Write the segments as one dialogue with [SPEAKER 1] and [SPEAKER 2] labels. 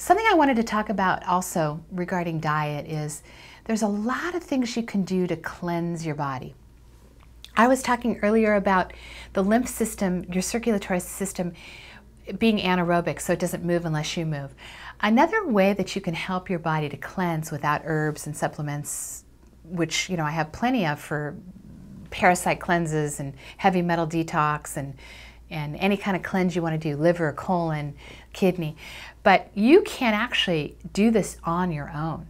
[SPEAKER 1] Something I wanted to talk about also regarding diet is there's a lot of things you can do to cleanse your body. I was talking earlier about the lymph system, your circulatory system being anaerobic, so it doesn't move unless you move. Another way that you can help your body to cleanse without herbs and supplements, which you know I have plenty of for parasite cleanses and heavy metal detox and and any kind of cleanse you want to do, liver, colon, kidney. But you can actually do this on your own.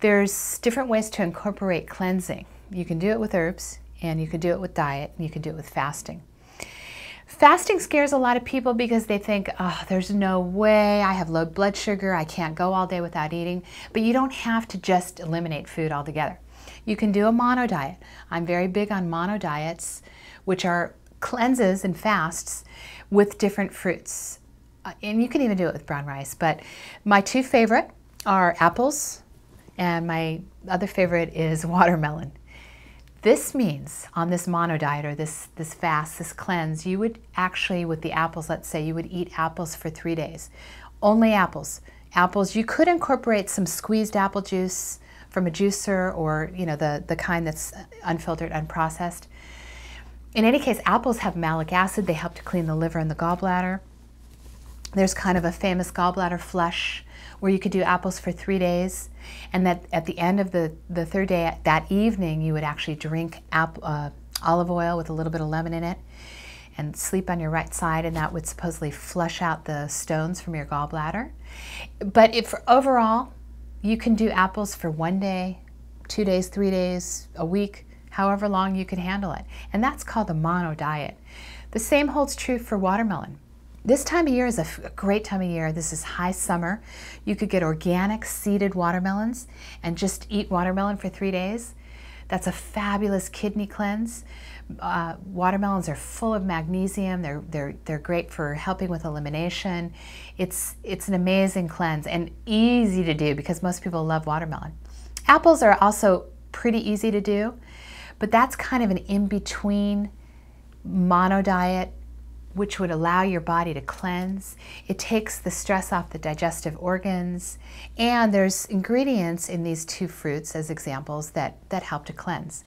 [SPEAKER 1] There's different ways to incorporate cleansing. You can do it with herbs, and you can do it with diet, and you can do it with fasting. Fasting scares a lot of people because they think, oh, there's no way, I have low blood sugar, I can't go all day without eating. But you don't have to just eliminate food altogether. You can do a mono diet. I'm very big on mono diets, which are cleanses and fasts with different fruits. Uh, and you can even do it with brown rice, but my two favorite are apples, and my other favorite is watermelon. This means on this mono diet or this, this fast, this cleanse, you would actually, with the apples, let's say, you would eat apples for three days. Only apples. Apples, you could incorporate some squeezed apple juice from a juicer or, you know, the, the kind that's unfiltered, unprocessed. In any case, apples have malic acid. They help to clean the liver and the gallbladder. There's kind of a famous gallbladder flush where you could do apples for three days, and that at the end of the, the third day, that evening, you would actually drink uh, olive oil with a little bit of lemon in it and sleep on your right side, and that would supposedly flush out the stones from your gallbladder. But if overall, you can do apples for one day, two days, three days, a week however long you can handle it. And that's called the mono diet. The same holds true for watermelon. This time of year is a, great time of year. This is high summer. You could get organic seeded watermelons and just eat watermelon for three days. That's a fabulous kidney cleanse. Uh, watermelons are full of magnesium. They're, they're, they're great for helping with elimination. It's, it's an amazing cleanse and easy to do because most people love watermelon. Apples are also pretty easy to do. But that's kind of an in between mono diet, which would allow your body to cleanse. It takes the stress off the digestive organs. And there's ingredients in these two fruits as examples that, that help to cleanse.